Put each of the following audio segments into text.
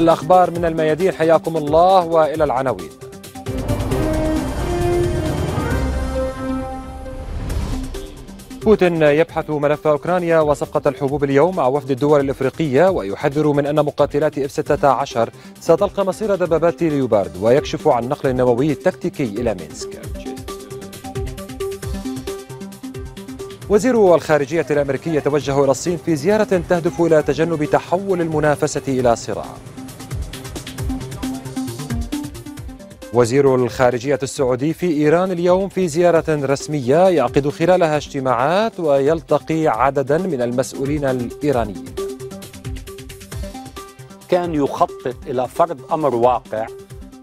الأخبار من الميادين حياكم الله وإلى العناوين بوتين يبحث ملف أوكرانيا وصفقة الحبوب اليوم مع وفد الدول الإفريقية ويحذر من أن مقاتلات اف 16 ستلقى مصير دبابات ليوبارد ويكشف عن نقل نووي تكتيكي إلى مينسك وزير الخارجية الأمريكي يتوجه إلى الصين في زيارة تهدف إلى تجنب تحول المنافسة إلى صراع وزير الخارجية السعودي في إيران اليوم في زيارة رسمية يعقد خلالها اجتماعات ويلتقي عددا من المسؤولين الإيرانيين كان يخطط إلى فرض أمر واقع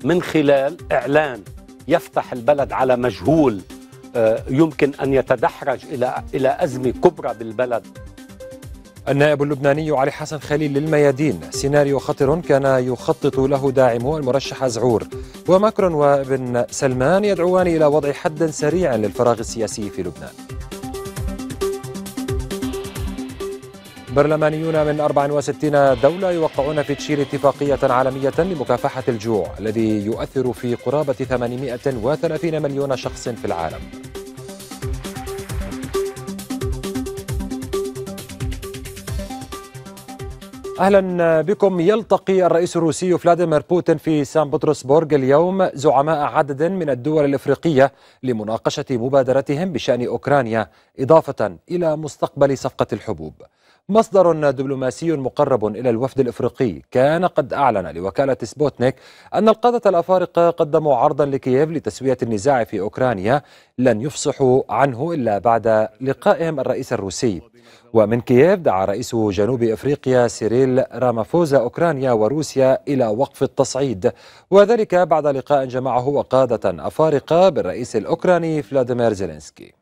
من خلال إعلان يفتح البلد على مجهول آه، يمكن أن يتدحرج إلى إلى أزمة كبرى بالبلد النائب اللبناني علي حسن خليل للميادين سيناريو خطر كان يخطط له داعمه المرشح أزعور وماكرون وابن سلمان يدعوان إلى وضع حد سريع للفراغ السياسي في لبنان برلمانيون من 64 دولة يوقعون في تشيل اتفاقية عالمية لمكافحة الجوع الذي يؤثر في قرابة 830 مليون شخص في العالم اهلا بكم يلتقي الرئيس الروسي فلاديمير بوتين في سان بطرسبورغ اليوم زعماء عدد من الدول الافريقيه لمناقشه مبادرتهم بشان اوكرانيا اضافه الى مستقبل صفقه الحبوب مصدر دبلوماسي مقرب إلى الوفد الإفريقي كان قد أعلن لوكالة سبوتنيك أن القادة الأفارقة قدموا عرضا لكييف لتسوية النزاع في أوكرانيا لن يفصحوا عنه إلا بعد لقائهم الرئيس الروسي ومن كييف دعا رئيس جنوب افريقيا سيريل رامافوزا اوكرانيا وروسيا الى وقف التصعيد وذلك بعد لقاء جمعه وقاده افارقه بالرئيس الاوكراني فلاديمير زيلينسكي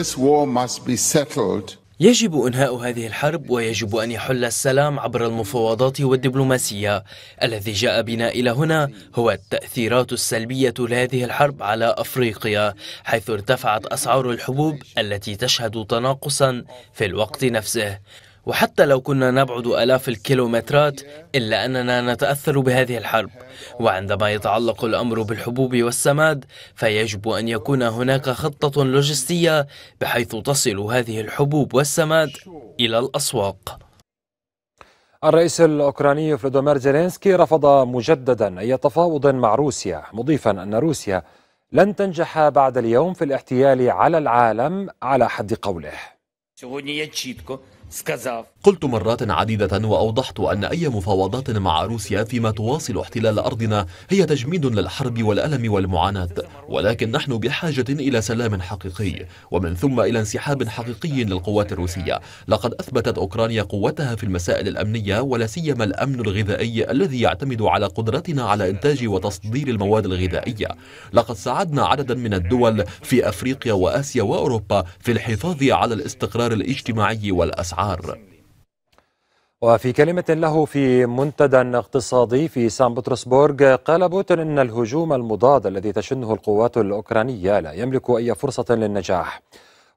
This war must be settled. يجب انهاء هذه الحرب ويجب ان يحل السلام عبر المفاوضات والدبلوماسيه الذي جاء بنا الى هنا هو التاثيرات السلبيه لهذه الحرب على افريقيا حيث ارتفعت اسعار الحبوب التي تشهد تناقصا في الوقت نفسه وحتى لو كنا نبعد آلاف الكيلومترات إلا أننا نتأثر بهذه الحرب وعندما يتعلق الأمر بالحبوب والسماد فيجب أن يكون هناك خطة لوجستية بحيث تصل هذه الحبوب والسماد إلى الأسواق الرئيس الأوكراني فلودومير زيلينسكي رفض مجددا أي تفاوض مع روسيا مضيفا أن روسيا لن تنجح بعد اليوم في الاحتيال على العالم على حد قوله сказав, قلت مرات عديدة وأوضحت أن أي مفاوضات مع روسيا فيما تواصل احتلال أرضنا هي تجميد للحرب والألم والمعاناة ولكن نحن بحاجة إلى سلام حقيقي ومن ثم إلى انسحاب حقيقي للقوات الروسية لقد أثبتت أوكرانيا قوتها في المسائل الأمنية ولا سيما الأمن الغذائي الذي يعتمد على قدرتنا على إنتاج وتصدير المواد الغذائية لقد ساعدنا عددا من الدول في أفريقيا وآسيا وأوروبا في الحفاظ على الاستقرار الاجتماعي والأسعار وفي كلمة له في منتدى اقتصادي في سان بطرسبورغ قال بوتين إن الهجوم المضاد الذي تشنه القوات الأوكرانية لا يملك أي فرصة للنجاح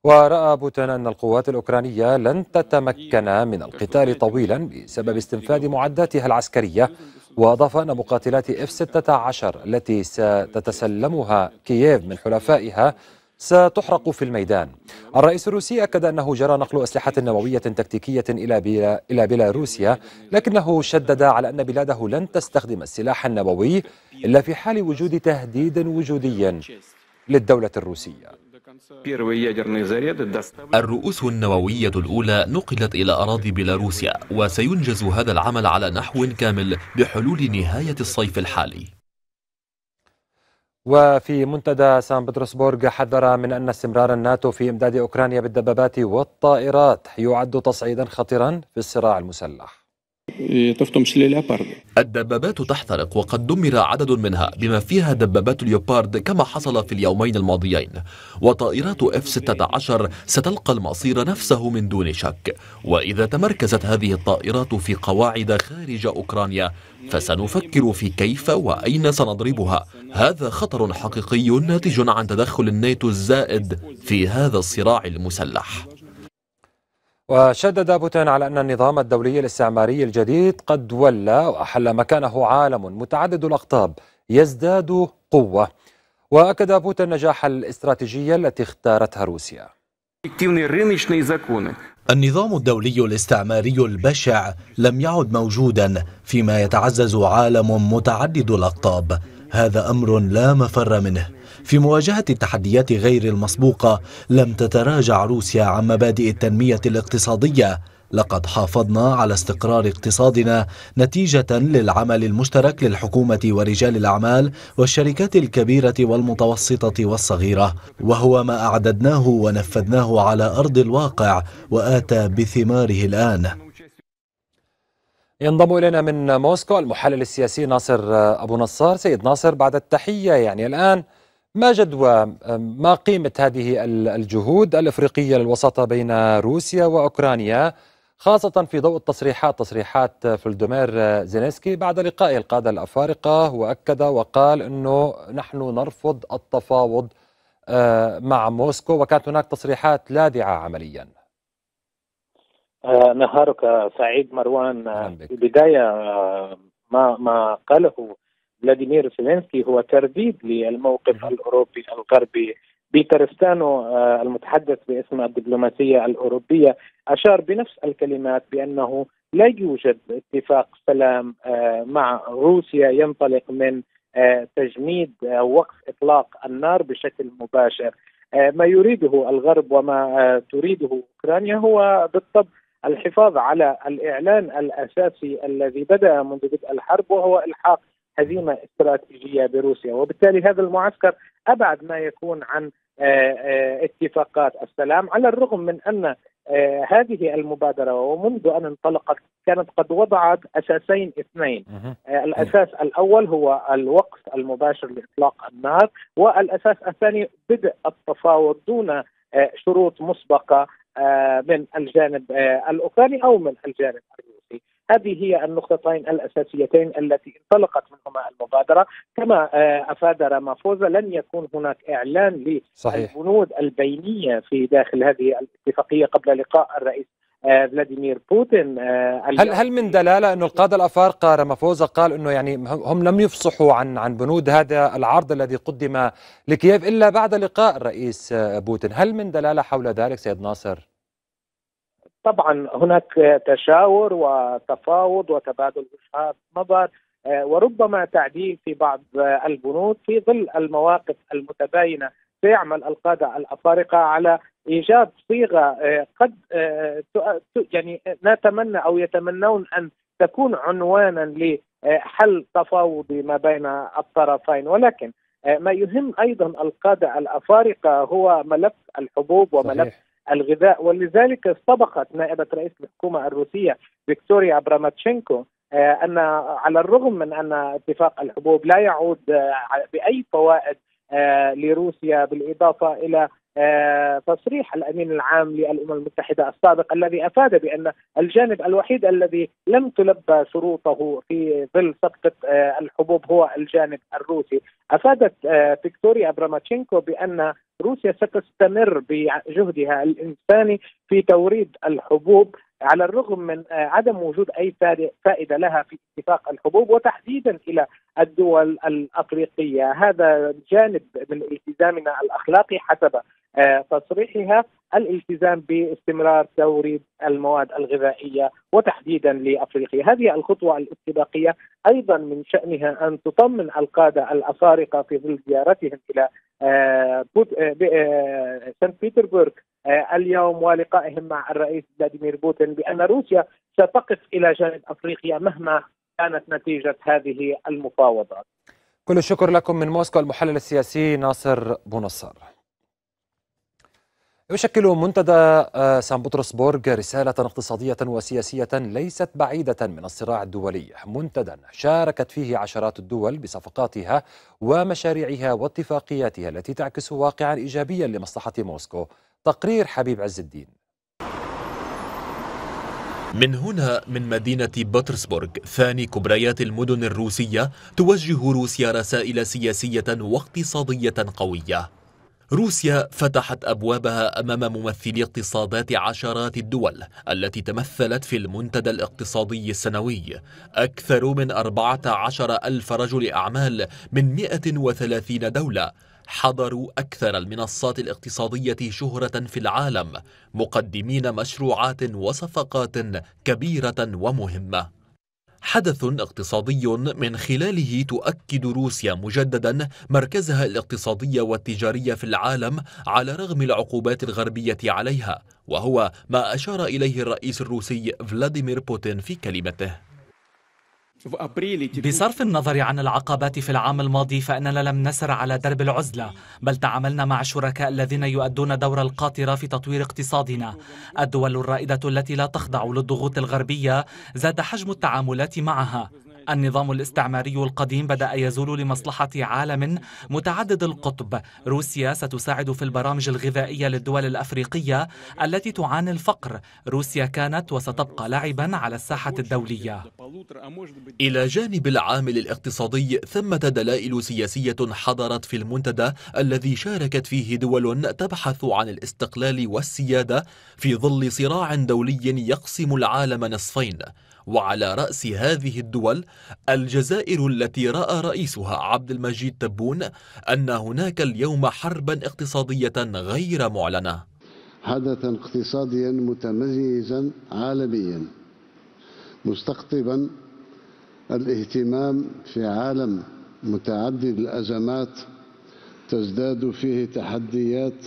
ورأى بوتين أن القوات الأوكرانية لن تتمكن من القتال طويلا بسبب استنفاد معداتها العسكرية وأضاف أن مقاتلات F-16 التي ستتسلمها كييف من حلفائها ستحرق في الميدان الرئيس الروسي أكد أنه جرى نقل أسلحة نووية تكتيكية إلى إلى بيلاروسيا لكنه شدد على أن بلاده لن تستخدم السلاح النووي إلا في حال وجود تهديد وجودي للدولة الروسية الرؤوس النووية الأولى نقلت إلى أراضي بيلاروسيا وسينجز هذا العمل على نحو كامل بحلول نهاية الصيف الحالي وفي منتدى سان بطرسبورغ حذر من أن استمرار الناتو في إمداد أوكرانيا بالدبابات والطائرات يعد تصعيدا خطرا في الصراع المسلح الدبابات تحترق وقد دمر عدد منها بما فيها دبابات ليوبارد كما حصل في اليومين الماضيين وطائرات F-16 ستلقى المصير نفسه من دون شك وإذا تمركزت هذه الطائرات في قواعد خارج أوكرانيا فسنفكر في كيف وأين سنضربها هذا خطر حقيقي ناتج عن تدخل الناتو الزائد في هذا الصراع المسلح وشدد بوتين على أن النظام الدولي الاستعماري الجديد قد ولى وأحل مكانه عالم متعدد الأقطاب يزداد قوة وأكد بوتين نجاح الاستراتيجية التي اختارتها روسيا النظام الدولي الاستعماري البشع لم يعد موجودا فيما يتعزز عالم متعدد الأقطاب هذا أمر لا مفر منه في مواجهة التحديات غير المسبوقة لم تتراجع روسيا عن مبادئ التنمية الاقتصادية لقد حافظنا على استقرار اقتصادنا نتيجة للعمل المشترك للحكومة ورجال الأعمال والشركات الكبيرة والمتوسطة والصغيرة وهو ما أعددناه ونفذناه على أرض الواقع وآتى بثماره الآن ينضم إلينا من موسكو المحلل السياسي ناصر آه، أبو نصار سيد ناصر بعد التحية يعني الآن ما جدوى آه، ما قيمة هذه الجهود الإفريقية للوساطة بين روسيا وأوكرانيا خاصة في ضوء التصريحات تصريحات فلدومير آه، زيلينسكي بعد لقاء القادة الأفارقة وأكد وقال أنه نحن نرفض التفاوض مع موسكو وكانت هناك تصريحات لاذعة عملياً آه، نهارك سعيد مروان آه، في البداية آه، ما ما قاله فلاديمير سيلينسكي هو ترديد للموقف الأوروبي الغربي بيتر ستانو المتحدث باسم الدبلوماسية الأوروبية أشار بنفس الكلمات بأنه لا يوجد اتفاق سلام مع روسيا ينطلق من تجميد وقف إطلاق النار بشكل مباشر ما يريده الغرب وما تريده أوكرانيا هو بالطبع الحفاظ على الإعلان الأساسي الذي بدأ منذ بدء الحرب وهو إلحاق هزيمة استراتيجية بروسيا وبالتالي هذا المعسكر أبعد ما يكون عن آه، آه، اتفاقات السلام على الرغم من أن آه، هذه المبادرة ومنذ أن انطلقت كانت قد وضعت أساسين اثنين الأساس الأول هو الوقف المباشر لإطلاق النار والأساس الثاني بدء التفاوض دون شروط مسبقة آه، من الجانب آه، الاوكراني او من الجانب الروسي. هذه هي النقطتين الاساسيتين التي انطلقت منهما المبادره كما آه، افاد رامافوزا لن يكون هناك اعلان للبنود البينيه في داخل هذه الاتفاقيه قبل لقاء الرئيس آه، فلاديمير بوتين آه، هل هل من دلاله انه القاده الافارقه رمافوزا قال انه يعني هم لم يفصحوا عن عن بنود هذا العرض الذي قدم لكييف الا بعد لقاء الرئيس آه، بوتين، هل من دلاله حول ذلك سيد ناصر؟ طبعا هناك تشاور وتفاوض وتبادل وجهات نظر وربما تعديل في بعض البنود في ظل المواقف المتباينه سيعمل القاده الافارقه على ايجاد صيغه آه، قد آه، يعني نتمنى او يتمنون ان تكون عنوانا لحل تفاوضي ما بين الطرفين ولكن آه، ما يهم ايضا القاده الافارقه هو ملف الحبوب وملف صحيح. الغذاء ولذلك استبقت نائبه رئيس الحكومه الروسيه فيكتوريا ابراماتشينكو ان على الرغم من ان اتفاق الحبوب لا يعود باي فوائد لروسيا بالاضافه الى آه، تصريح الامين العام للامم المتحده السابق الذي افاد بان الجانب الوحيد الذي لم تلبى شروطه في ظل صفقه آه، الحبوب هو الجانب الروسي، افادت آه، فيكتوريا ابراماتشينكو بان روسيا ستستمر بجهدها الانساني في توريد الحبوب على الرغم من عدم وجود اي فائده لها في اتفاق الحبوب وتحديدا الى الدول الافريقيه، هذا جانب من التزامنا الاخلاقي حسب آه، تصريحها الالتزام باستمرار توريد المواد الغذائيه وتحديدا لافريقيا، هذه الخطوه الاستباقيه ايضا من شانها ان تطمن القاده الافارقه في ظل زيارتهم الى آه، آه، سان بيتربورغ اليوم ولقائهم مع الرئيس فلاديمير بوتين بان روسيا ستقف الى جانب افريقيا مهما كانت نتيجه هذه المفاوضات. كل الشكر لكم من موسكو المحلل السياسي ناصر بونصر. يشكل منتدى آه، سان بطرسبورغ رسالة اقتصادية وسياسية ليست بعيدة من الصراع الدولي منتدى شاركت فيه عشرات الدول بصفقاتها ومشاريعها واتفاقياتها التي تعكس واقعا إيجابيا لمصلحة موسكو تقرير حبيب عز الدين من هنا من مدينة بطرسبورغ ثاني كبريات المدن الروسية توجه روسيا رسائل سياسية واقتصادية قوية روسيا فتحت أبوابها أمام ممثلي اقتصادات عشرات الدول التي تمثلت في المنتدى الاقتصادي السنوي أكثر من 14 ألف رجل أعمال من 130 دولة حضروا أكثر المنصات الاقتصادية شهرة في العالم مقدمين مشروعات وصفقات كبيرة ومهمة حدث اقتصادي من خلاله تؤكد روسيا مجددا مركزها الاقتصادي والتجاري في العالم على رغم العقوبات الغربية عليها وهو ما أشار إليه الرئيس الروسي فلاديمير بوتين في كلمته بصرف النظر عن العقبات في العام الماضي فإننا لم نسر على درب العزلة بل تعاملنا مع الشركاء الذين يؤدون دور القاطرة في تطوير اقتصادنا الدول الرائدة التي لا تخضع للضغوط الغربية زاد حجم التعاملات معها النظام الاستعماري القديم بدأ يزول لمصلحة عالم متعدد القطب روسيا ستساعد في البرامج الغذائية للدول الأفريقية التي تعاني الفقر روسيا كانت وستبقى لاعبا على الساحة الدولية إلى جانب العامل الاقتصادي ثمة دلائل سياسية حضرت في المنتدى الذي شاركت فيه دول تبحث عن الاستقلال والسيادة في ظل صراع دولي يقسم العالم نصفين وعلى رأس هذه الدول الجزائر التي رأى رئيسها عبد المجيد تبون أن هناك اليوم حربا اقتصادية غير معلنة حدثا اقتصاديا متميزا عالميا مستقطبا الاهتمام في عالم متعدد الأزمات تزداد فيه تحديات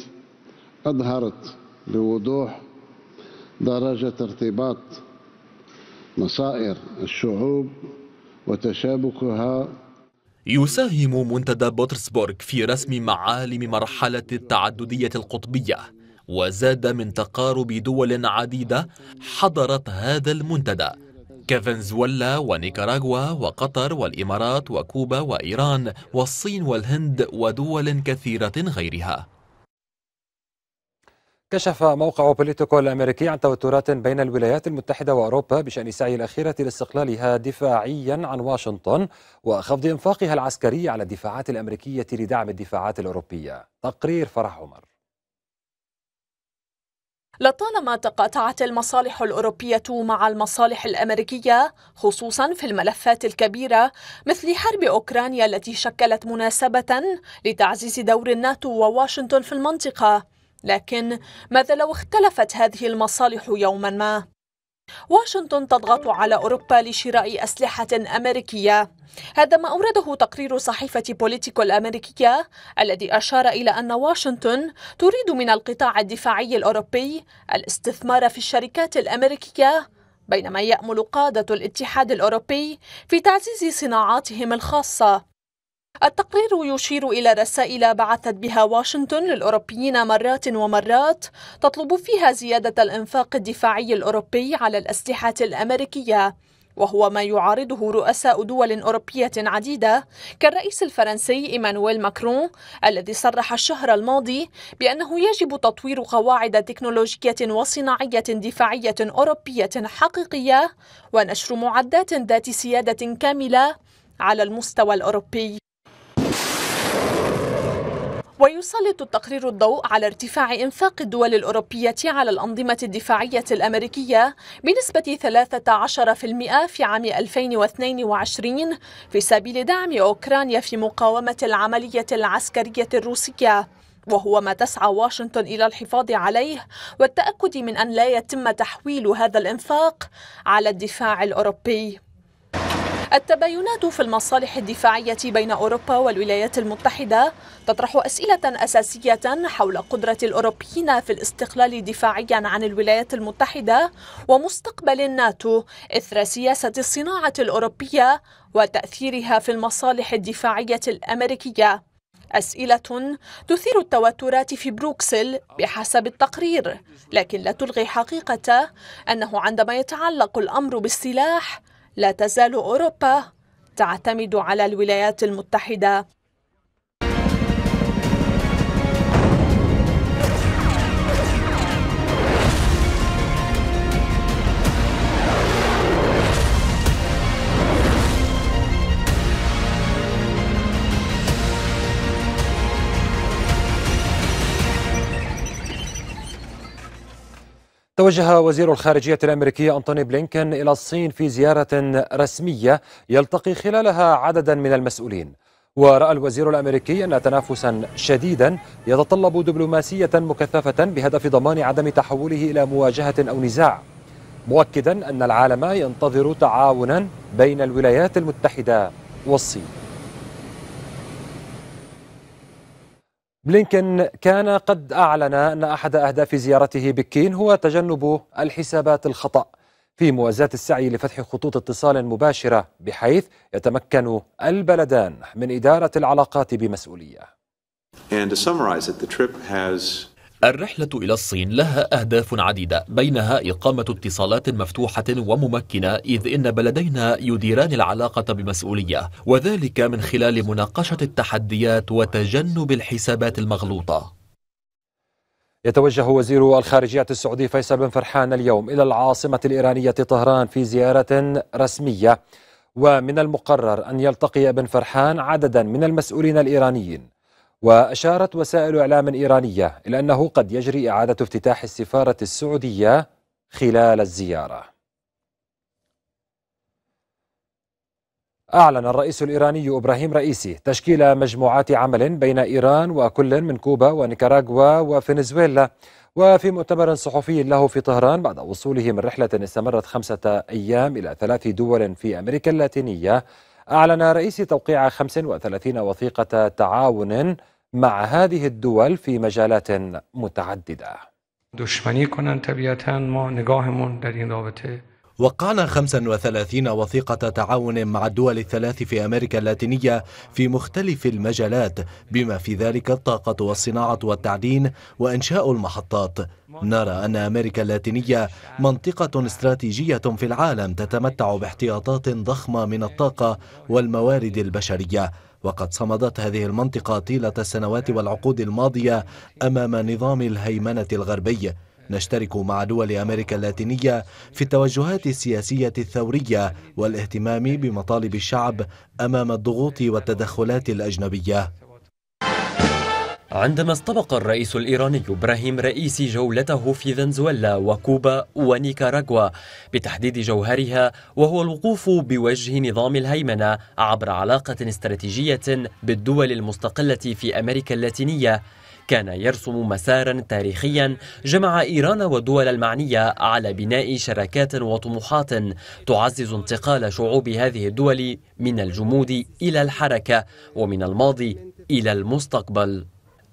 أظهرت بوضوح درجة ارتباط مصائر الشعوب وتشابكها يساهم منتدى بوترسبورغ في رسم معالم مرحلة التعددية القطبية وزاد من تقارب دول عديدة حضرت هذا المنتدى كفنزويلا ونيكاراغوا وقطر والإمارات وكوبا وإيران والصين والهند ودول كثيرة غيرها كشف موقع بوليتيكو الأمريكي عن توترات بين الولايات المتحدة وأوروبا بشأن سعي الأخيرة لاستقلالها دفاعيا عن واشنطن وخفض إنفاقها العسكري على الدفاعات الأمريكية لدعم الدفاعات الأوروبية تقرير فرح عمر لطالما تقاطعت المصالح الأوروبية مع المصالح الأمريكية خصوصا في الملفات الكبيرة مثل حرب أوكرانيا التي شكلت مناسبة لتعزيز دور الناتو وواشنطن في المنطقة لكن ماذا لو اختلفت هذه المصالح يوما ما؟ واشنطن تضغط على أوروبا لشراء أسلحة أمريكية هذا ما أورده تقرير صحيفة بوليتيكو الأمريكية الذي أشار إلى أن واشنطن تريد من القطاع الدفاعي الأوروبي الاستثمار في الشركات الأمريكية بينما يأمل قادة الاتحاد الأوروبي في تعزيز صناعاتهم الخاصة التقرير يشير إلى رسائل بعثت بها واشنطن للأوروبيين مرات ومرات تطلب فيها زيادة الإنفاق الدفاعي الأوروبي على الأسلحة الأمريكية وهو ما يعارضه رؤساء دول أوروبية عديدة كالرئيس الفرنسي إيمانويل ماكرون الذي صرح الشهر الماضي بأنه يجب تطوير قواعد تكنولوجية وصناعية دفاعية أوروبية حقيقية ونشر معدات ذات سيادة كاملة على المستوى الأوروبي ويسلط التقرير الضوء على ارتفاع إنفاق الدول الأوروبية على الأنظمة الدفاعية الأمريكية بنسبة 13% في عام 2022 في سبيل دعم أوكرانيا في مقاومة العملية العسكرية الروسية وهو ما تسعى واشنطن الى الحفاظ عليه والتاكد من ان لا يتم تحويل هذا الانفاق على الدفاع الاوروبي التباينات في المصالح الدفاعية بين أوروبا والولايات المتحدة تطرح أسئلة أساسية حول قدرة الأوروبيين في الاستقلال دفاعيا عن الولايات المتحدة ومستقبل الناتو إثر سياسة الصناعة الأوروبية وتأثيرها في المصالح الدفاعية الأمريكية أسئلة تثير التوترات في بروكسل بحسب التقرير لكن لا تلغي حقيقة أنه عندما يتعلق الأمر بالسلاح لا تزال أوروبا تعتمد على الولايات المتحدة توجه وزير الخارجية الأمريكية أنتوني بلينكن إلى الصين في زيارة رسمية يلتقي خلالها عددا من المسؤولين ورأى الوزير الأمريكي أن تنافسا شديدا يتطلب دبلوماسية مكثفة بهدف ضمان عدم تحوله إلى مواجهة أو نزاع مؤكدا أن العالم ينتظر تعاونا بين الولايات المتحدة والصين بلينكن كان قد أعلن أن أحد أهداف زيارته بكين هو تجنب الحسابات الخطأ في موازاة السعي لفتح خطوط اتصال مباشرة بحيث يتمكن البلدان من إدارة العلاقات بمسؤولية. الرحلة إلى الصين لها أهداف عديدة بينها إقامة اتصالات مفتوحة وممكنة إذ إن بلدينا يديران العلاقة بمسؤولية وذلك من خلال مناقشة التحديات وتجنب الحسابات المغلوطة يتوجه وزير الخارجية السعودي فيصل بن فرحان اليوم إلى العاصمة الإيرانية طهران في زيارة رسمية ومن المقرر أن يلتقي بن فرحان عددا من المسؤولين الإيرانيين وأشارت وسائل إعلام إيرانية إلى أنه قد يجري إعادة افتتاح السفارة السعودية خلال الزيارة. أعلن الرئيس الإيراني إبراهيم رئيسي تشكيل مجموعات عمل بين إيران وكل من كوبا ونيكاراغوا وفنزويلا وفي مؤتمر صحفي له في طهران بعد وصوله من رحلة استمرت خمسة أيام إلى ثلاث دول في أمريكا اللاتينية أعلن رئيس توقيع 35 وثيقة تعاون مع هذه الدول في مجالات متعددة ما نگاهمون در این رابطه وقعنا 35 وثيقة تعاون مع الدول الثلاث في أمريكا اللاتينية في مختلف المجالات بما في ذلك الطاقة والصناعة والتعدين وإنشاء المحطات نرى أن أمريكا اللاتينية منطقة استراتيجية في العالم تتمتع باحتياطات ضخمة من الطاقة والموارد البشرية وقد صمدت هذه المنطقة طيلة السنوات والعقود الماضية أمام نظام الهيمنة الغربي نشترك مع دول أمريكا اللاتينية في التوجهات السياسية الثورية والاهتمام بمطالب الشعب أمام الضغوط والتدخلات الأجنبية عندما استبق الرئيس الإيراني إبراهيم رئيسي جولته في فنزويلا وكوبا ونيكاراغوا بتحديد جوهرها وهو الوقوف بوجه نظام الهيمنة عبر علاقة استراتيجية بالدول المستقلة في أمريكا اللاتينية كان يرسم مسارا تاريخيا جمع إيران والدول المعنية على بناء شراكات وطموحات تعزز انتقال شعوب هذه الدول من الجمود إلى الحركة ومن الماضي إلى المستقبل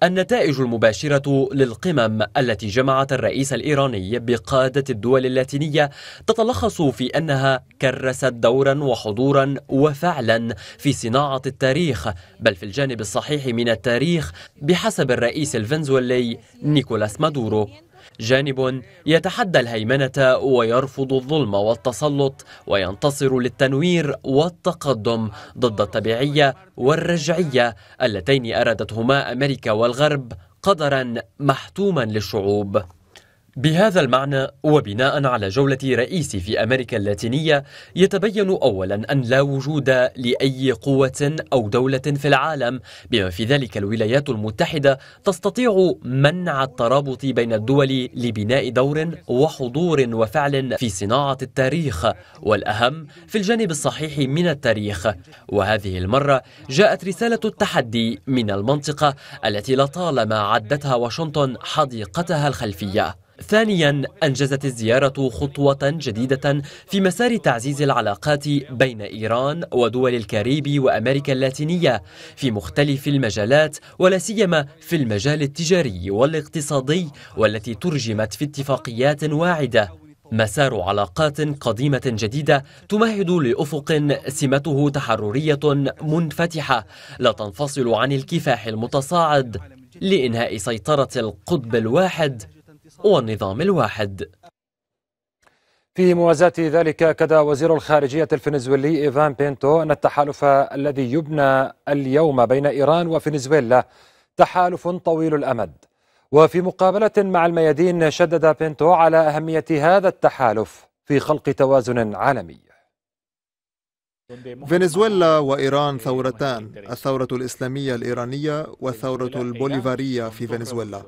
النتائج المباشرة للقمم التي جمعت الرئيس الإيراني بقادة الدول اللاتينية تتلخص في أنها كرست دورا وحضورا وفعلا في صناعة التاريخ بل في الجانب الصحيح من التاريخ بحسب الرئيس الفنزويلي نيكولاس مادورو جانب يتحدى الهيمنة ويرفض الظلم والتسلط وينتصر للتنوير والتقدم ضد التبعية والرجعية اللتين أرادتهما أمريكا والغرب قدرا محتوما للشعوب بهذا المعنى وبناء على جولة رئيسي في أمريكا اللاتينية يتبين أولا أن لا وجود لأي قوة أو دولة في العالم بما في ذلك الولايات المتحدة تستطيع منع الترابط بين الدول لبناء دور وحضور وفعل في صناعة التاريخ والأهم في الجانب الصحيح من التاريخ وهذه المرة جاءت رسالة التحدي من المنطقة التي لطالما عدتها واشنطن حديقتها الخلفية ثانيا أنجزت الزيارة خطوة جديدة في مسار تعزيز العلاقات بين إيران ودول الكاريبي وأمريكا اللاتينية في مختلف المجالات ولا سيما في المجال التجاري والاقتصادي والتي ترجمت في اتفاقيات واعدة مسار علاقات قديمة جديدة تمهد لأفق سمته تحررية منفتحة لا تنفصل عن الكفاح المتصاعد لإنهاء سيطرة القطب الواحد والنظام الواحد في موازاة ذلك أكد وزير الخارجية الفنزويلي إيفان بينتو أن التحالف الذي يبنى اليوم بين إيران وفنزويلا تحالف طويل الأمد وفي مقابلة مع الميادين شدد بينتو على أهمية هذا التحالف في خلق توازن عالمي فنزويلا وإيران ثورتان الثورة الإسلامية الإيرانية والثورة البوليفارية في فنزويلا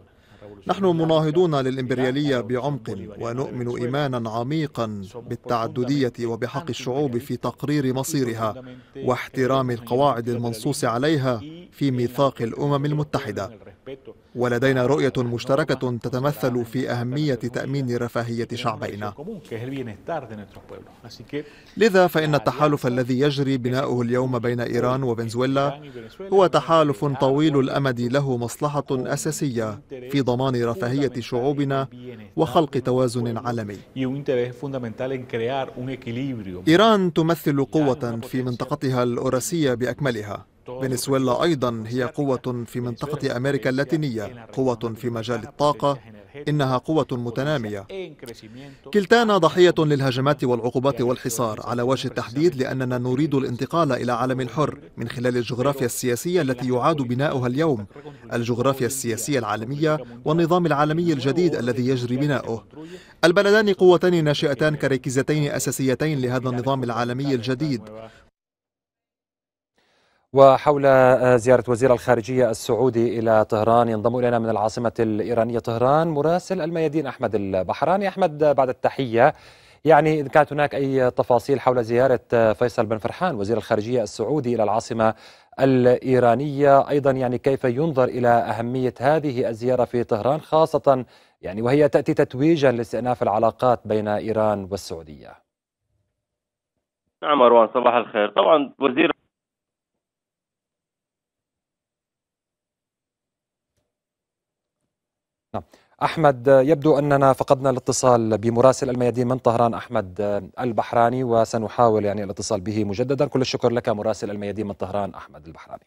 نحن مناهضون للإمبريالية بعمق ونؤمن إيمانا عميقا بالتعددية وبحق الشعوب في تقرير مصيرها واحترام القواعد المنصوص عليها في ميثاق الأمم المتحدة ولدينا رؤية مشتركة تتمثل في أهمية تأمين رفاهية شعبينا لذا فإن التحالف الذي يجري بناؤه اليوم بين إيران وفنزويلا هو تحالف طويل الأمد له مصلحة أساسية في ضمان رفاهية شعوبنا وخلق توازن عالمي إيران تمثل قوة في منطقتها الأوراسية بأكملها فنزويلا أيضا هي قوة في منطقة أمريكا اللاتينية قوة في مجال الطاقة إنها قوة متنامية كلتانا ضحية للهجمات والعقوبات والحصار على وجه التحديد لأننا نريد الانتقال إلى عالم الحر من خلال الجغرافيا السياسية التي يعاد بناؤها اليوم الجغرافيا السياسية العالمية والنظام العالمي الجديد الذي يجري بناؤه البلدان قوتان ناشئتان كركيزتين أساسيتين لهذا النظام العالمي الجديد وحول آه، زيارة وزير الخارجية السعودي إلى طهران ينضم إلينا من العاصمة الإيرانية طهران مراسل الميادين أحمد البحراني أحمد بعد التحية يعني إذا كانت هناك أي تفاصيل حول زيارة آه، فيصل بن فرحان وزير الخارجية السعودي إلى العاصمة الإيرانية أيضا يعني كيف ينظر إلى أهمية هذه الزيارة في طهران خاصة يعني وهي تأتي تتويجا لاستئناف العلاقات بين إيران والسعودية نعم مروان صباح الخير طبعا وزير أحمد يبدو أننا فقدنا الاتصال بمراسل الميادين من طهران أحمد آه، البحراني وسنحاول يعني الاتصال به مجددا كل الشكر لك مراسل الميادين من طهران أحمد البحراني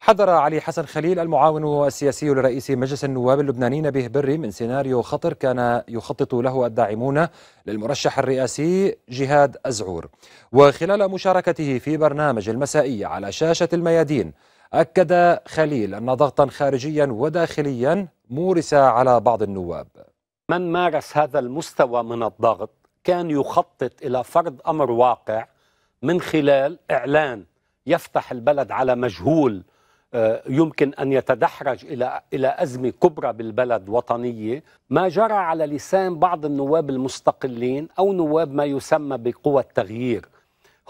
حذر علي حسن خليل المعاون السياسي لرئيس مجلس النواب اللبناني نبيه بري من سيناريو خطر كان يخطط له الداعمون للمرشح الرئاسي جهاد أزعور وخلال مشاركته في برنامج المسائية على شاشة الميادين أكد خليل أن ضغطا خارجيا وداخليا مورس على بعض النواب من مارس هذا المستوى من الضغط كان يخطط الى فرض امر واقع من خلال اعلان يفتح البلد على مجهول آه، يمكن ان يتدحرج الى الى ازمه كبرى بالبلد وطنيه، ما جرى على لسان بعض النواب المستقلين او نواب ما يسمى بقوى التغيير.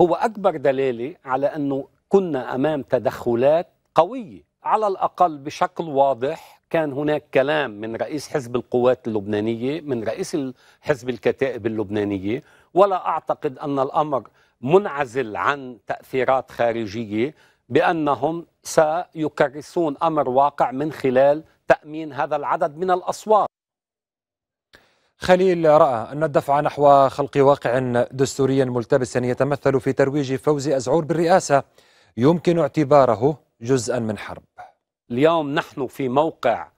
هو اكبر دلاله على انه كنا امام تدخلات قويه، على الاقل بشكل واضح كان هناك كلام من رئيس حزب القوات اللبنانية من رئيس حزب الكتائب اللبنانية ولا أعتقد أن الأمر منعزل عن تأثيرات خارجية بأنهم سيكرسون أمر واقع من خلال تأمين هذا العدد من الأصوات خليل رأى أن الدفع نحو خلق واقع دستوري ملتبس يتمثل في ترويج فوز أزعور بالرئاسة يمكن اعتباره جزءا من حرب اليوم نحن في موقع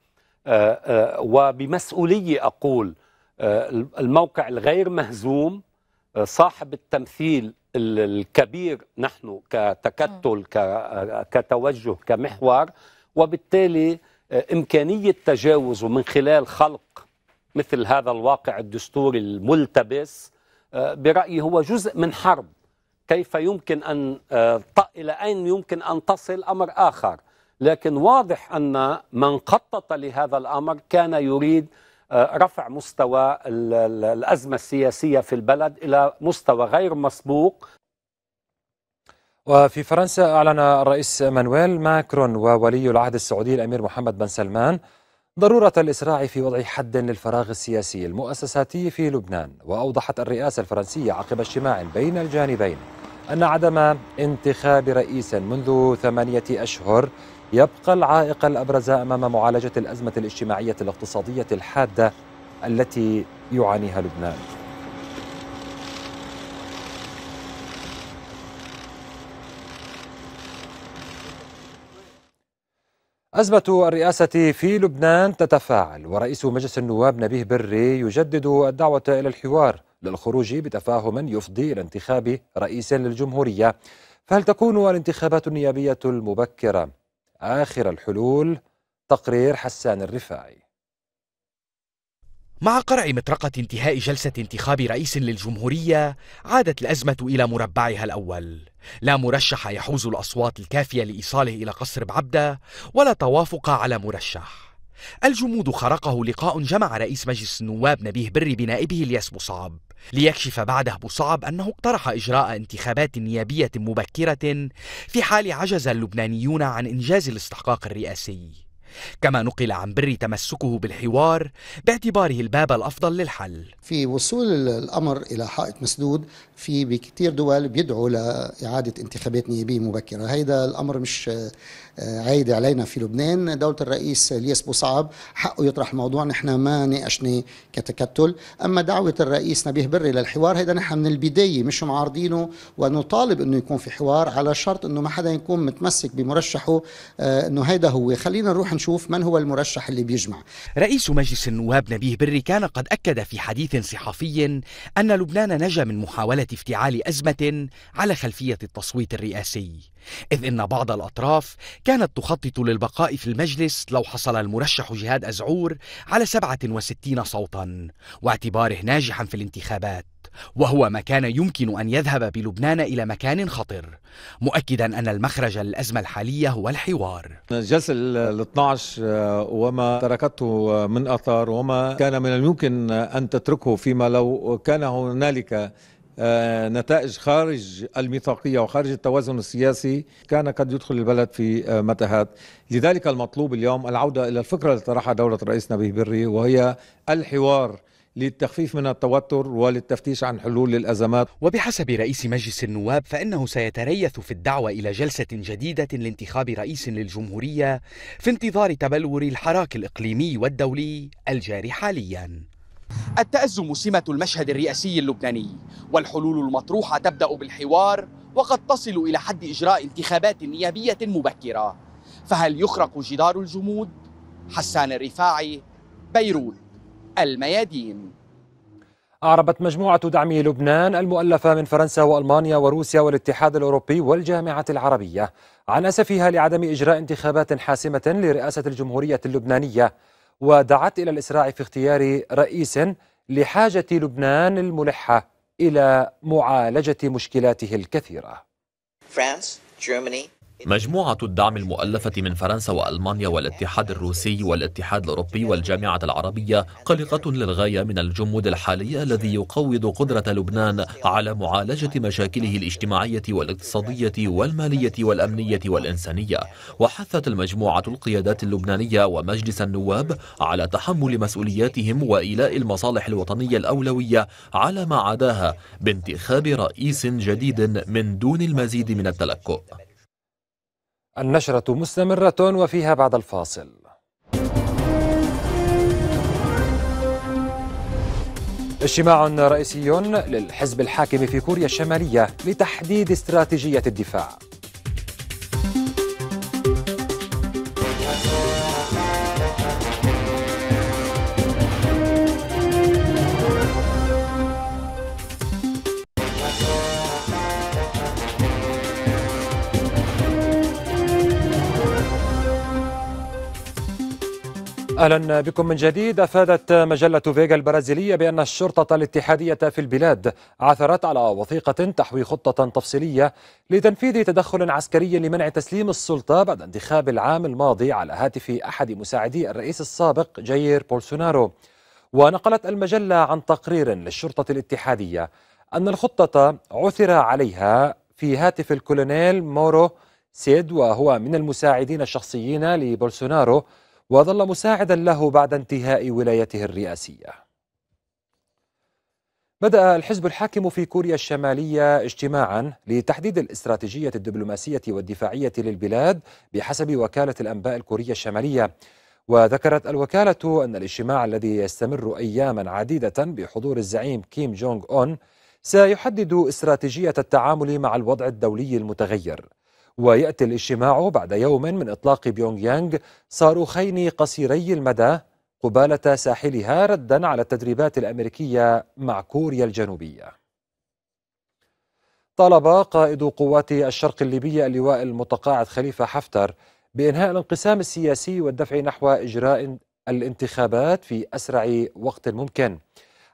آه، آه، وبمسؤولية أقول آه، الموقع الغير مهزوم صاحب التمثيل الكبير نحن كتكتل كتوجه كمحور وبالتالي إمكانية تجاوزه من خلال خلق مثل هذا الواقع الدستوري الملتبس برأيي هو جزء من حرب كيف يمكن أن إلى أين يمكن أن تصل أمر آخر لكن واضح أن من خطط لهذا الأمر كان يريد آه، رفع مستوى الأزمة السياسية في البلد إلى مستوى غير مسبوق وفي فرنسا أعلن الرئيس مانويل ماكرون وولي العهد السعودي الأمير محمد بن سلمان ضرورة الإسراع في وضع حد للفراغ السياسي المؤسساتي في لبنان وأوضحت الرئاسة الفرنسية عقب اجتماع بين الجانبين أن عدم انتخاب رئيس منذ ثمانية أشهر يبقى العائق الابرز امام معالجه الازمه الاجتماعيه الاقتصاديه الحاده التي يعانيها لبنان أزمة الرئاسة في لبنان تتفاعل ورئيس مجلس النواب نبيه بري يجدد الدعوة إلى الحوار للخروج بتفاهم يفضي إلى انتخاب رئيس للجمهورية فهل تكون الانتخابات النيابية المبكرة آخر الحلول تقرير حسان الرفاعي مع قرع مطرقة انتهاء جلسة انتخاب رئيس للجمهورية عادت الأزمة إلى مربعها الأول لا مرشح يحوز الأصوات الكافية لإيصاله إلى قصر بعبدة ولا توافق على مرشح الجمود خرقه لقاء جمع رئيس مجلس النواب نبيه بري بنائبه الياس مصعب ليكشف بعده أبو صعب أنه اقترح إجراء انتخابات نيابية مبكرة في حال عجز اللبنانيون عن إنجاز الاستحقاق الرئاسي كما نقل عن بري تمسكه بالحوار باعتباره الباب الأفضل للحل في وصول الأمر إلى حائط مسدود في بكثير دول بيدعوا لإعادة انتخابات نيابية مبكرة هذا الأمر مش آه، عايد علينا في لبنان دولة الرئيس الياس بوصعب حقه يطرح الموضوع نحن ما ناقشناه كتكتل أما دعوة الرئيس نبيه بري للحوار هيدا نحن من البداية مش معارضينه ونطالب أنه يكون في حوار على شرط أنه ما حدا يكون متمسك بمرشحه آه، أنه هيدا هو خلينا نروح نشوف من هو المرشح اللي بيجمع رئيس مجلس النواب نبيه بري كان قد أكد في حديث صحفي أن لبنان نجا من محاولة افتعال أزمة على خلفية التصويت الرئاسي إذ إن بعض الأطراف كانت تخطط للبقاء في المجلس لو حصل المرشح جهاد أزعور على 67 صوتا واعتباره ناجحا في الانتخابات وهو ما كان يمكن أن يذهب بلبنان إلى مكان خطر مؤكدا أن المخرج للازمه الحالية هو الحوار الجلسة ال 12 وما تركته من اثار وما كان من الممكن أن تتركه فيما لو كان هنالك آه، نتائج خارج الميثاقية وخارج التوازن السياسي كان قد يدخل البلد في آه، متاهات لذلك المطلوب اليوم العودة إلى الفكرة التي طرحها دولة رئيسنا به بري وهي الحوار للتخفيف من التوتر وللتفتيش عن حلول الازمات وبحسب رئيس مجلس النواب فانه سيتريث في الدعوه الى جلسه جديده لانتخاب رئيس للجمهوريه في انتظار تبلور الحراك الاقليمي والدولي الجاري حاليا التازم سمه المشهد الرئاسي اللبناني والحلول المطروحه تبدا بالحوار وقد تصل الى حد اجراء انتخابات نيابيه مبكره فهل يخرق جدار الجمود حسان الرفاعي بيروت الميادين أعربت مجموعة دعم لبنان المؤلفة من فرنسا وألمانيا وروسيا والاتحاد الأوروبي والجامعة العربية عن أسفها لعدم إجراء انتخابات حاسمة لرئاسة الجمهورية اللبنانية ودعت إلى الإسراع في اختيار رئيس لحاجة لبنان الملحة إلى معالجة مشكلاته الكثيرة France, Germany, مجموعة الدعم المؤلفة من فرنسا وألمانيا والاتحاد الروسي والاتحاد الأوروبي والجامعة العربية قلقة للغاية من الجمود الحالي الذي يقوض قدرة لبنان على معالجة مشاكله الاجتماعية والاقتصادية والمالية والأمنية والإنسانية وحثت المجموعة القيادات اللبنانية ومجلس النواب على تحمل مسؤولياتهم وإيلاء المصالح الوطنية الأولوية على ما عداها بانتخاب رئيس جديد من دون المزيد من التلكؤ النشرة مستمرة وفيها بعد الفاصل اجتماع رئيسي للحزب الحاكم في كوريا الشمالية لتحديد استراتيجية الدفاع اهلا بكم من جديد افادت مجله فيغا البرازيليه بان الشرطه الاتحاديه في البلاد عثرت على وثيقه تحوي خطه تفصيليه لتنفيذ تدخل عسكري لمنع تسليم السلطه بعد انتخاب العام الماضي على هاتف احد مساعدي الرئيس السابق جير بولسونارو ونقلت المجله عن تقرير للشرطه الاتحاديه ان الخطه عثر عليها في هاتف الكولونيل مورو سيد وهو من المساعدين الشخصيين لبولسونارو وظل مساعدا له بعد انتهاء ولايته الرئاسيه بدأ الحزب الحاكم في كوريا الشمالية اجتماعا لتحديد الاستراتيجية الدبلوماسية والدفاعية للبلاد بحسب وكالة الأنباء الكورية الشمالية وذكرت الوكالة أن الاجتماع الذي يستمر أياما عديدة بحضور الزعيم كيم جونغ أون سيحدد استراتيجية التعامل مع الوضع الدولي المتغير ويأتي الاجتماع بعد يوم من إطلاق بيونغ يانغ صاروخين قصيري المدى قبالة ساحلها ردا على التدريبات الأمريكية مع كوريا الجنوبية طالب قائد قوات الشرق الليبية اللواء المتقاعد خليفة حفتر بإنهاء الانقسام السياسي والدفع نحو إجراء الانتخابات في أسرع وقت ممكن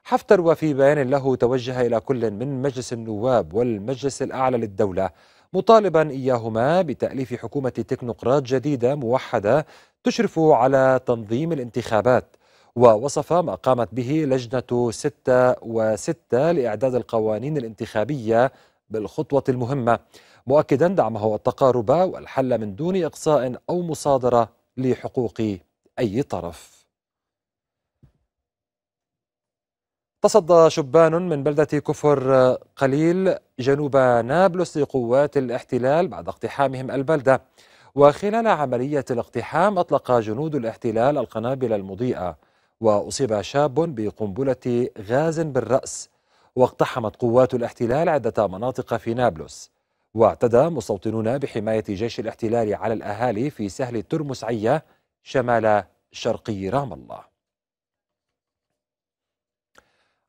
حفتر وفي بيان له توجه إلى كل من مجلس النواب والمجلس الأعلى للدولة مطالبا إياهما بتأليف حكومة تكنوقراط جديدة موحدة تشرف على تنظيم الانتخابات ووصف ما قامت به لجنة ستة وستة لإعداد القوانين الانتخابية بالخطوة المهمة مؤكدا دعمه التقارب والحل من دون إقصاء أو مصادرة لحقوق أي طرف تصدى شبان من بلدة كفر قليل جنوب نابلس لقوات الاحتلال بعد اقتحامهم البلدة وخلال عملية الاقتحام أطلق جنود الاحتلال القنابل المضيئة وأصيب شاب بقنبلة غاز بالرأس واقتحمت قوات الاحتلال عدة مناطق في نابلس واعتدى مستوطنون بحماية جيش الاحتلال على الأهالي في سهل الترمسعية شمال شرقي رام الله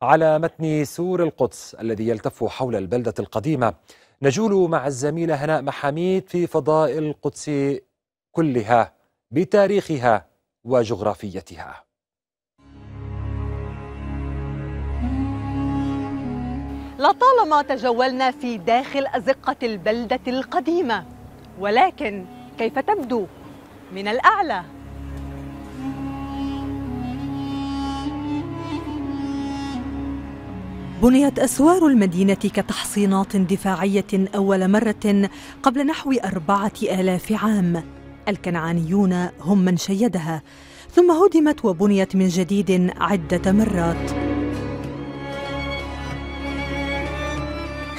على متن سور القدس الذي يلتف حول البلدة القديمة نجول مع الزميلة هناء محاميد في فضاء القدس كلها بتاريخها وجغرافيتها لطالما تجولنا في داخل أزقة البلدة القديمة ولكن كيف تبدو من الأعلى بنيت أسوار المدينة كتحصينات دفاعية أول مرة قبل نحو أربعة آلاف عام الكنعانيون هم من شيدها ثم هدمت وبنيت من جديد عدة مرات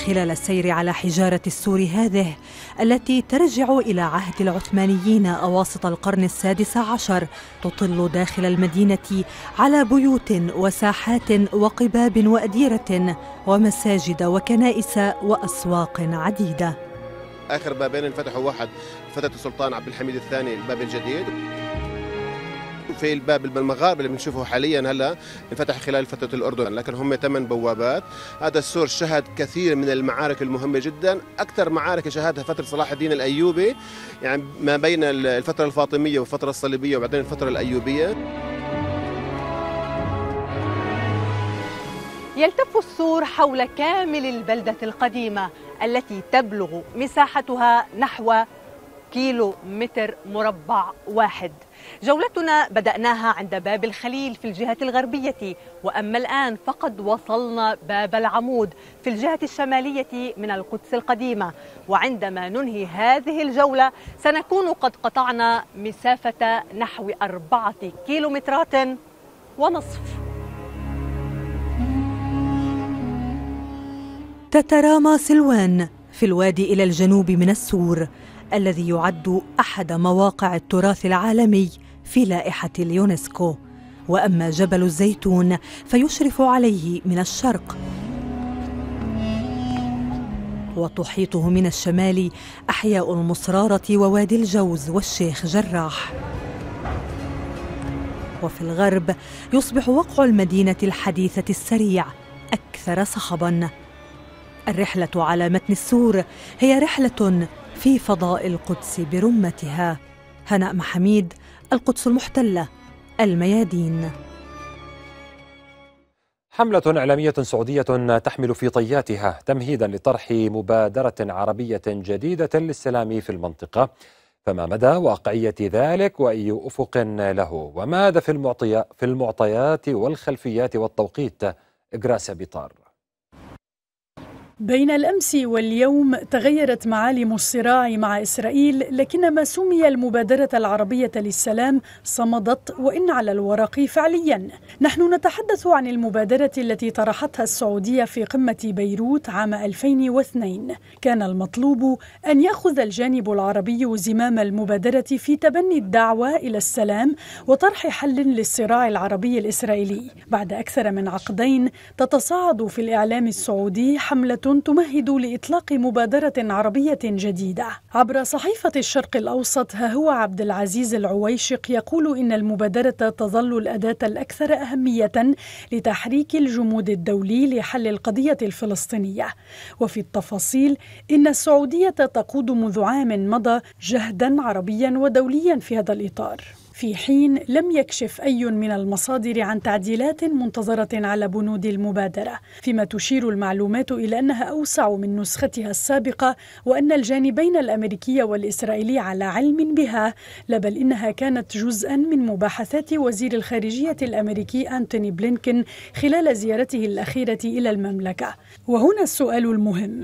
خلال السير على حجارة السور هذه التي ترجع إلى عهد العثمانيين أواسط القرن السادس عشر تطل داخل المدينة على بيوت وساحات وقباب وأديرة ومساجد وكنائس وأسواق عديدة آخر بابين انفتحوا واحد فتح السلطان عبد الحميد الثاني الباب الجديد في الباب المغارب اللي بنشوفه حاليا هلا انفتح خلال فتره الاردن لكن هم ثمان بوابات هذا السور شهد كثير من المعارك المهمه جدا اكثر معارك شهدها فتره صلاح الدين الايوبي يعني ما بين الفتره الفاطميه والفتره الصليبيه وبعدين الفتره الايوبيه يلتف السور حول كامل البلدة القديمة التي تبلغ مساحتها نحو كيلو متر مربع واحد جولتنا بدأناها عند باب الخليل في الجهة الغربية وأما الآن فقد وصلنا باب العمود في الجهة الشمالية من القدس القديمة وعندما ننهي هذه الجولة سنكون قد قطعنا مسافة نحو أربعة كيلومترات ونصف تترامى سلوان في الوادي إلى الجنوب من السور الذي يعد احد مواقع التراث العالمي في لائحه اليونسكو واما جبل الزيتون فيشرف عليه من الشرق وتحيطه من الشمال احياء المصراره ووادي الجوز والشيخ جراح وفي الغرب يصبح وقع المدينه الحديثه السريع اكثر صخبا الرحله على متن السور هي رحله في فضاء القدس برمتها هناء محميد القدس المحتلة الميادين حملة إعلامية سعودية تحمل في طياتها تمهيدا لطرح مبادرة عربية جديدة للسلام في المنطقة فما مدى واقعية ذلك وأي أفق له وماذا في, المعطيات والخلفيات والتوقيت إجراس بطار بين الامس واليوم تغيرت معالم الصراع مع اسرائيل لكن ما سمي المبادره العربيه للسلام صمدت وان على الورق فعليا نحن نتحدث عن المبادره التي طرحتها السعوديه في قمه بيروت عام 2002 كان المطلوب ان ياخذ الجانب العربي زمام المبادره في تبني الدعوه الى السلام وطرح حل للصراع العربي الاسرائيلي بعد اكثر من عقدين تتصاعد في الاعلام السعودي حمله تمهد لإطلاق مبادرة عربية جديدة عبر صحيفة الشرق الأوسط ها هو عبد العزيز العويشق يقول إن المبادرة تظل الأداة الأكثر أهمية لتحريك الجمود الدولي لحل القضية الفلسطينية وفي التفاصيل إن السعودية تقود منذ عام مضى جهدا عربيا ودوليا في هذا الإطار في حين لم يكشف أي من المصادر عن تعديلات منتظرة على بنود المبادرة فيما تشير المعلومات إلى أنها أوسع من نسختها السابقة وأن الجانبين الأمريكي والإسرائيلي على علم بها لا بل إنها كانت جزءا من مباحثات وزير الخارجية الأمريكي أنتوني بلينكن خلال زيارته الأخيرة إلى المملكة وهنا السؤال المهم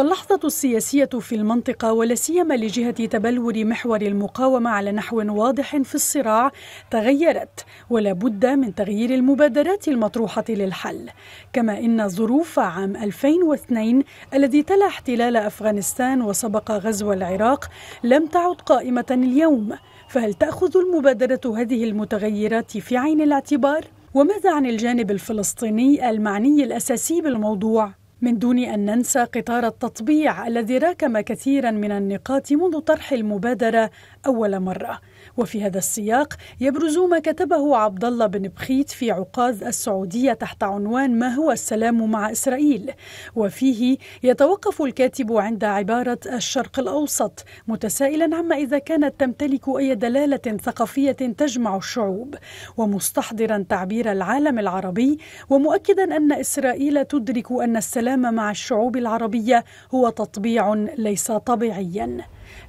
فاللحظة السياسية في المنطقة ولا سيما لجهة تبلور محور المقاومة على نحو واضح في الصراع تغيرت ولا بد من تغيير المبادرات المطروحة للحل كما إن ظروف عام 2002 الذي تلا احتلال أفغانستان وسبق غزو العراق لم تعد قائمة اليوم فهل تأخذ المبادرة هذه المتغيرات في عين الاعتبار؟ وماذا عن الجانب الفلسطيني المعني الأساسي بالموضوع من دون أن ننسى قطار التطبيع الذي راكم كثيرا من النقاط منذ طرح المبادرة أول مرة وفي هذا السياق يبرز ما كتبه عبد الله بن بخيت في عقاد السعودية تحت عنوان ما هو السلام مع إسرائيل وفيه يتوقف الكاتب عند عبارة الشرق الأوسط متسائلا عما إذا كانت تمتلك أي دلالة ثقافية تجمع الشعوب ومستحضرا تعبير العالم العربي ومؤكدا أن إسرائيل تدرك أن السلام مع الشعوب العربية هو تطبيع ليس طبيعيا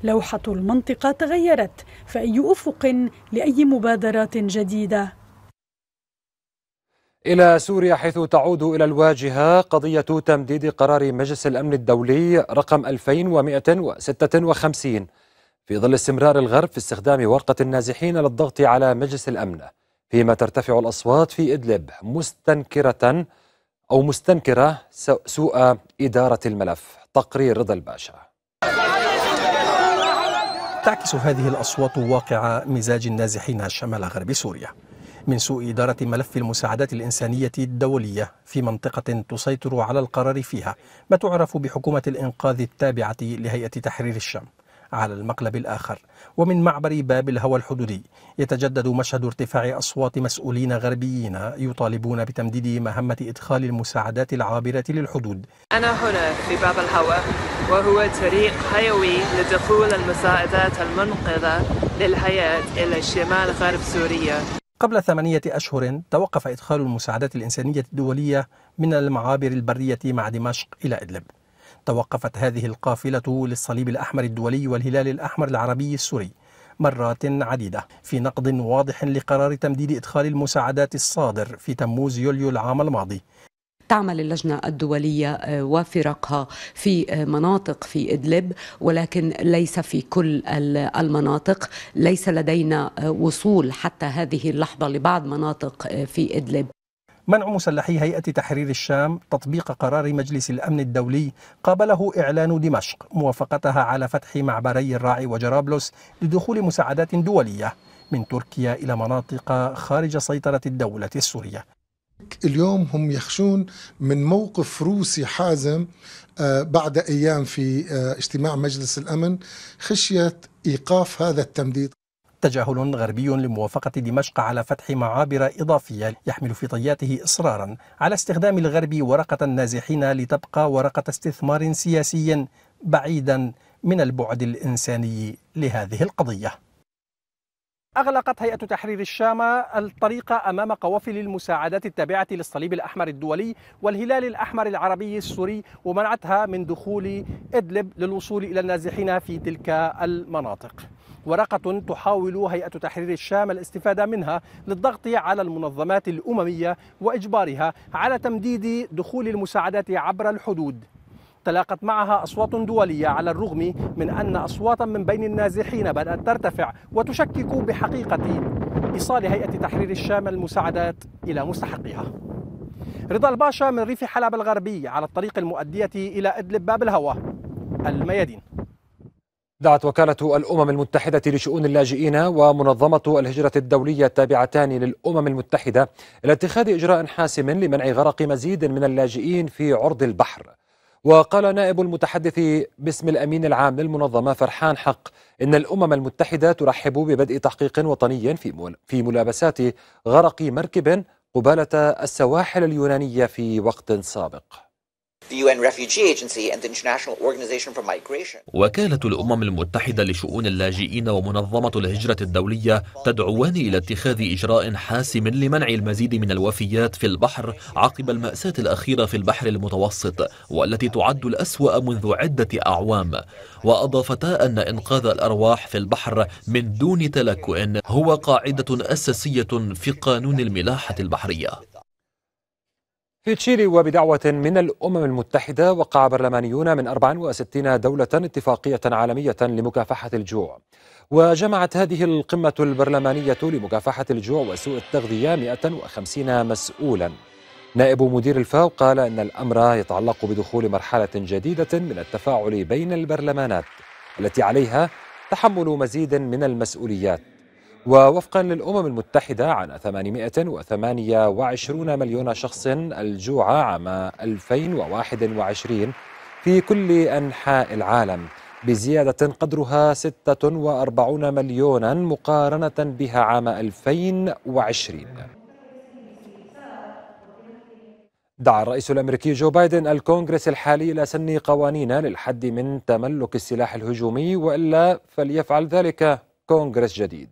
لوحة المنطقة تغيرت فأي أفق لأي مبادرات جديدة إلى سوريا حيث تعود إلى الواجهة قضية تمديد قرار مجلس الأمن الدولي رقم 2156 في ظل استمرار الغرب في استخدام ورقة النازحين للضغط على مجلس الأمن فيما ترتفع الأصوات في إدلب مستنكرة أو مستنكرة سوء إدارة الملف تقرير رضا الباشا تعكس هذه الأصوات واقع مزاج النازحين شمال غرب سوريا من سوء إدارة ملف المساعدات الإنسانية الدولية في منطقة تسيطر على القرار فيها ما تعرف بحكومة الإنقاذ التابعة لهيئة تحرير الشام على المقلب الآخر ومن معبر باب الهوى الحدودي يتجدد مشهد ارتفاع أصوات مسؤولين غربيين يطالبون بتمديد مهمة إدخال المساعدات العابرة للحدود أنا هنا في باب الهوى وهو طريق حيوي لدخول المساعدات المنقذة للحياة إلى شمال غرب سوريا قبل ثمانية أشهر توقف إدخال المساعدات الإنسانية الدولية من المعابر البرية مع دمشق إلى إدلب توقفت هذه القافلة للصليب الأحمر الدولي والهلال الأحمر العربي السوري مرات عديدة في نقد واضح لقرار تمديد إدخال المساعدات الصادر في تموز يوليو العام الماضي تعمل اللجنة الدولية آه، وفرقها في آه، مناطق في إدلب ولكن ليس في كل المناطق ليس لدينا آه، وصول حتى هذه اللحظة لبعض مناطق في إدلب منع مسلحي هيئة تحرير الشام تطبيق قرار مجلس الأمن الدولي قابله إعلان دمشق موافقتها على فتح معبري الراعي وجرابلس لدخول مساعدات دولية من تركيا إلى مناطق خارج سيطرة الدولة السورية اليوم هم يخشون من موقف روسي حازم آه، بعد أيام في آه، اجتماع مجلس الأمن خشية إيقاف هذا التمديد تجاهل غربي لموافقة دمشق على فتح معابر إضافية يحمل في طياته إصرارا على استخدام الغرب ورقة النازحين لتبقى ورقة استثمار سياسي بعيدا من البعد الإنساني لهذه القضية أغلقت هيئة تحرير الشام الطريق أمام قوافل المساعدات التابعة للصليب الأحمر الدولي والهلال الأحمر العربي السوري ومنعتها من دخول إدلب للوصول إلى النازحين في تلك المناطق ورقة تحاول هيئة تحرير الشام الاستفادة منها للضغط على المنظمات الأممية وإجبارها على تمديد دخول المساعدات عبر الحدود تلاقت معها أصوات دولية على الرغم من أن أصواتا من بين النازحين بدأت ترتفع وتشكك بحقيقة إيصال هيئة تحرير الشام المساعدات إلى مستحقها رضا الباشا من ريف حلب الغربي على الطريق المؤدية إلى إدلب باب الهوى الميادين دعت وكالة الأمم المتحدة لشؤون اللاجئين ومنظمة الهجرة الدولية التابعتان للأمم المتحدة إلى اتخاذ إجراء حاسم لمنع غرق مزيد من اللاجئين في عرض البحر وقال نائب المتحدث باسم الأمين العام للمنظمة فرحان حق إن الأمم المتحدة ترحب ببدء تحقيق وطني في ملابسات غرق مركب قبالة السواحل اليونانية في وقت سابق وكالة الأمم المتحدة لشؤون اللاجئين ومنظمة الهجرة الدولية تدعوان إلى اتخاذ إجراء حاسم لمنع المزيد من الوفيات في البحر عقب المأساة الأخيرة في البحر المتوسط والتي تعد الأسوأ منذ عدة أعوام وأضافتا أن إنقاذ الأرواح في البحر من دون تلكؤ هو قاعدة أساسية في قانون الملاحة البحرية في تشيلي وبدعوة من الأمم المتحدة وقع برلمانيون من 64 دولة اتفاقية عالمية لمكافحة الجوع وجمعت هذه القمة البرلمانية لمكافحة الجوع وسوء التغذية 150 مسؤولا نائب مدير الفاو قال إن الأمر يتعلق بدخول مرحلة جديدة من التفاعل بين البرلمانات التي عليها تحمل مزيد من المسؤوليات ووفقا للأمم المتحدة عن 828 مليون شخص الجوع عام 2021 في كل أنحاء العالم بزيادة قدرها 46 مليونا مقارنة بها عام 2020 دعا الرئيس الامريكي جو بايدن الكونغرس الحالي الى سن قوانين للحد من تملك السلاح الهجومي والا فليفعل ذلك كونغرس جديد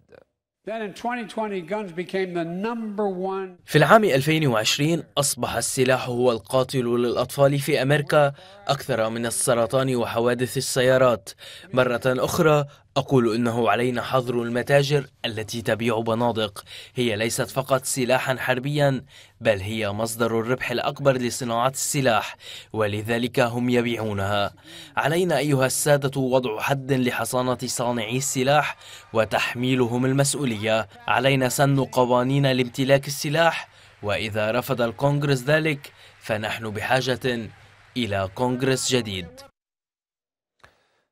في العام 2020 أصبح السلاح هو القاتل للأطفال في أمريكا أكثر من السرطان وحوادث السيارات مرة أخرى أقول إنه علينا حظر المتاجر التي تبيع بنادق هي ليست فقط سلاحا حربيا بل هي مصدر الربح الأكبر لصناعة السلاح ولذلك هم يبيعونها علينا أيها السادة وضع حد لحصانة صانعي السلاح وتحميلهم المسؤولية علينا سن قوانين لامتلاك السلاح وإذا رفض الكونغرس ذلك فنحن بحاجة إلى كونغرس جديد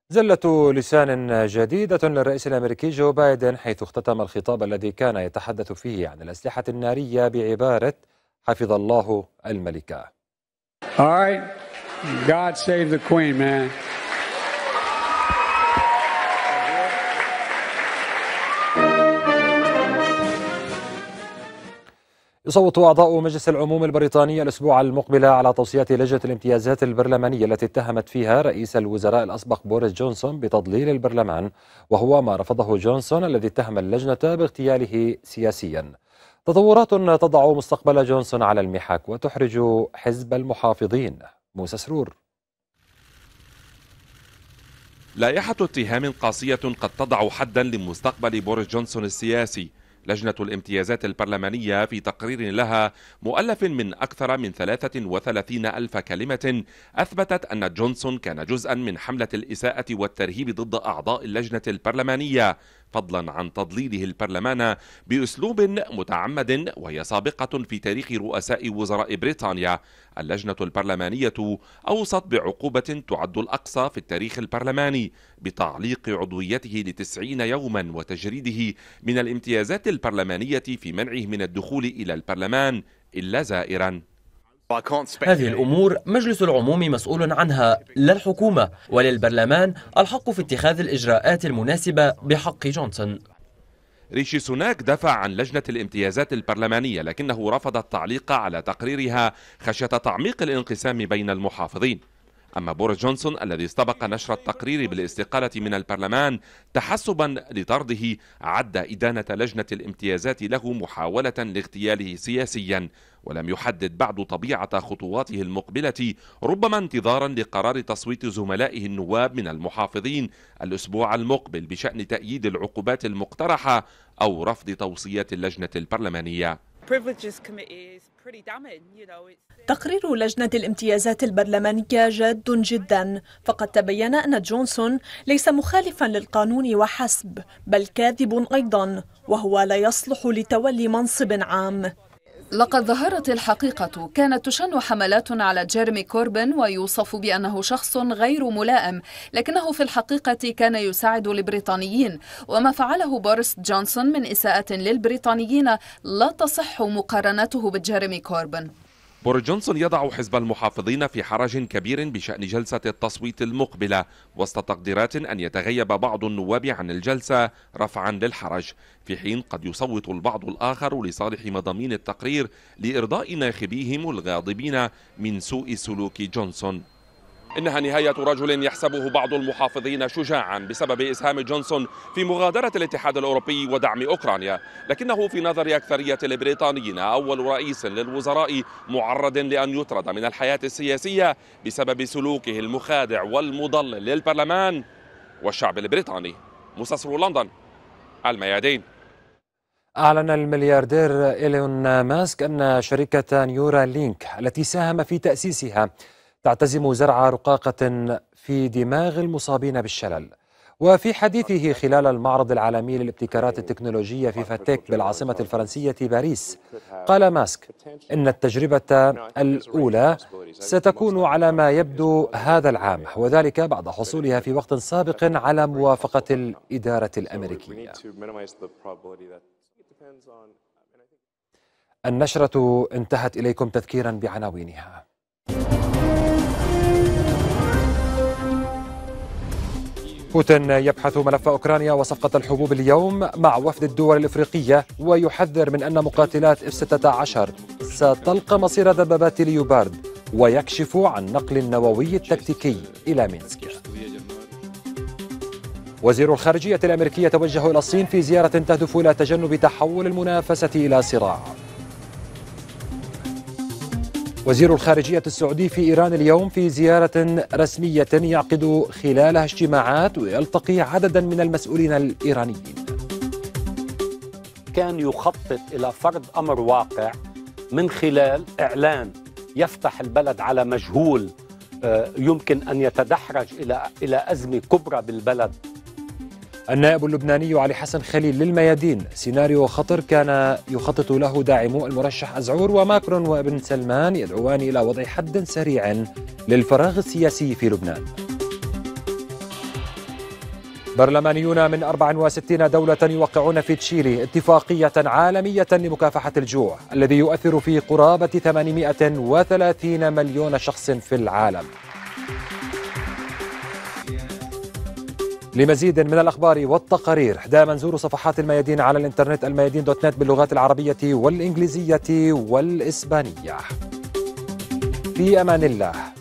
زلة لسان جديدة للرئيس الأمريكي جو بايدن حيث اختتم الخطاب الذي كان يتحدث فيه عن الأسلحة النارية بعبارة حفظ الله الملكة. All right. God save the queen, man. يصوت أعضاء مجلس العموم البريطاني الأسبوع المقبل على توصيات لجنة الامتيازات البرلمانية التي اتهمت فيها رئيس الوزراء الأسبق بوريس جونسون بتضليل البرلمان وهو ما رفضه جونسون الذي اتهم اللجنة باغتياله سياسيا تطورات تضع مستقبل جونسون على المحك وتحرج حزب المحافظين موسى سرور لائحة اتهام قاسية قد تضع حدا لمستقبل بوريس جونسون السياسي لجنة الامتيازات البرلمانية في تقرير لها مؤلف من أكثر من 33 ألف كلمة أثبتت أن جونسون كان جزءا من حملة الإساءة والترهيب ضد أعضاء اللجنة البرلمانية فضلا عن تضليله البرلمان بأسلوب متعمد وهي سابقة في تاريخ رؤساء وزراء بريطانيا اللجنة البرلمانية أوصت بعقوبة تعد الأقصى في التاريخ البرلماني بتعليق عضويته لتسعين يوما وتجريده من الامتيازات البرلمانية في منعه من الدخول إلى البرلمان إلا زائرا هذه الأمور مجلس العموم مسؤول عنها لا الحكومة وللبرلمان الحق في اتخاذ الإجراءات المناسبة بحق جونسون ريشي سوناك دفع عن لجنة الامتيازات البرلمانية لكنه رفض التعليق على تقريرها خشية تعميق الانقسام بين المحافظين أما بوريس جونسون الذي استبق نشر التقرير بالاستقالة من البرلمان تحسبا لطرده عد إدانة لجنة الامتيازات له محاولة لاغتياله سياسيا ولم يحدد بعد طبيعة خطواته المقبلة ربما انتظارا لقرار تصويت زملائه النواب من المحافظين الأسبوع المقبل بشأن تأييد العقوبات المقترحة أو رفض توصيات اللجنة البرلمانية تقرير لجنة الامتيازات البرلمانية جاد جدا فقد تبين أن جونسون ليس مخالفا للقانون وحسب بل كاذب أيضا وهو لا يصلح لتولي منصب عام لقد ظهرت الحقيقة كانت تشن حملات على جيرمي كوربن ويوصف بأنه شخص غير ملائم لكنه في الحقيقة كان يساعد البريطانيين وما فعله بوريس جونسون من إساءة للبريطانيين لا تصح مقارنته بجيرمي كوربن بور جونسون يضع حزب المحافظين في حرج كبير بشأن جلسة التصويت المقبلة وسط تقديرات أن يتغيب بعض النواب عن الجلسة رفعا للحرج في حين قد يصوت البعض الآخر لصالح مضامين التقرير لإرضاء ناخبيهم الغاضبين من سوء سلوك جونسون إنها نهاية رجل يحسبه بعض المحافظين شجاعا بسبب إسهام جونسون في مغادرة الاتحاد الأوروبي ودعم أوكرانيا لكنه في نظر أكثرية البريطانيين أول رئيس للوزراء معرض لأن يطرد من الحياة السياسية بسبب سلوكه المخادع والمضلل للبرلمان والشعب البريطاني مستصر لندن الميادين أعلن الملياردير إيلون ماسك أن شركة نيورا لينك التي ساهم في تأسيسها تعتزم زرع رقاقة في دماغ المصابين بالشلل وفي حديثه خلال المعرض العالمي للابتكارات التكنولوجية في فاتيك بالعاصمة الفرنسية باريس قال ماسك إن التجربة الأولى ستكون على ما يبدو هذا العام وذلك بعد حصولها في وقت سابق على موافقة الإدارة الأمريكية النشرة انتهت إليكم تذكيرا بعناوينها بوتين يبحث ملف أوكرانيا وصفقة الحبوب اليوم مع وفد الدول الإفريقية ويحذر من أن مقاتلات إف 16 ستلقى مصير دبابات ليوبارد ويكشف عن نقل النووي التكتيكي إلى مينسك وزير الخارجية الأمريكية توجه إلى الصين في زيارة تهدف إلى تجنب تحول المنافسة إلى صراع وزير الخارجية السعودي في إيران اليوم في زيارة رسمية يعقد خلالها اجتماعات ويلتقي عددا من المسؤولين الإيرانيين كان يخطط إلى فرض أمر واقع من خلال إعلان يفتح البلد على مجهول آه، يمكن أن يتدحرج إلى إلى أزمة كبرى بالبلد النائب اللبناني علي حسن خليل للميادين سيناريو خطر كان يخطط له داعمو المرشح أزعور وماكرون وابن سلمان يدعوان إلى وضع حد سريع للفراغ السياسي في لبنان برلمانيون من 64 دولة يوقعون في تشيلي اتفاقية عالمية لمكافحة الجوع الذي يؤثر في قرابة 830 مليون شخص في العالم لمزيد من الأخبار والتقارير دائما زوروا صفحات الميادين على الإنترنت الميادين دوت نت باللغات العربية والإنجليزية والإسبانية في أمان الله